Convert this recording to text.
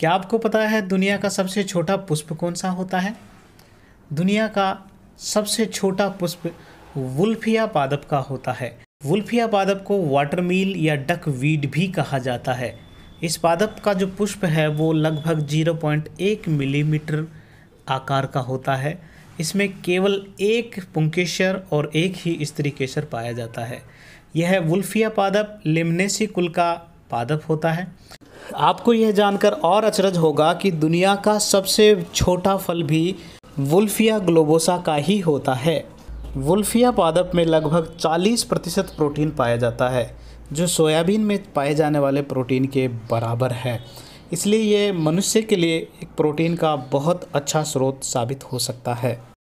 क्या आपको पता है दुनिया का सबसे छोटा पुष्प कौन सा होता है दुनिया का सबसे छोटा पुष्प वुल्फिया पादप का होता है वुल्फिया पादप को वाटरमील या डक वीड भी कहा जाता है इस पादप का जो पुष्प है वो लगभग 0.1 मिलीमीटर आकार का होता है इसमें केवल एक पुंकेशर और एक ही स्त्री केसर पाया जाता है यह वुल्फिया पादप लिमनेसी कुल का पादप होता है आपको यह जानकर और अचरज होगा कि दुनिया का सबसे छोटा फल भी वुल्फिया ग्लोबोसा का ही होता है वुल्फिया पादप में लगभग 40 प्रतिशत प्रोटीन पाया जाता है जो सोयाबीन में पाए जाने वाले प्रोटीन के बराबर है इसलिए ये मनुष्य के लिए एक प्रोटीन का बहुत अच्छा स्रोत साबित हो सकता है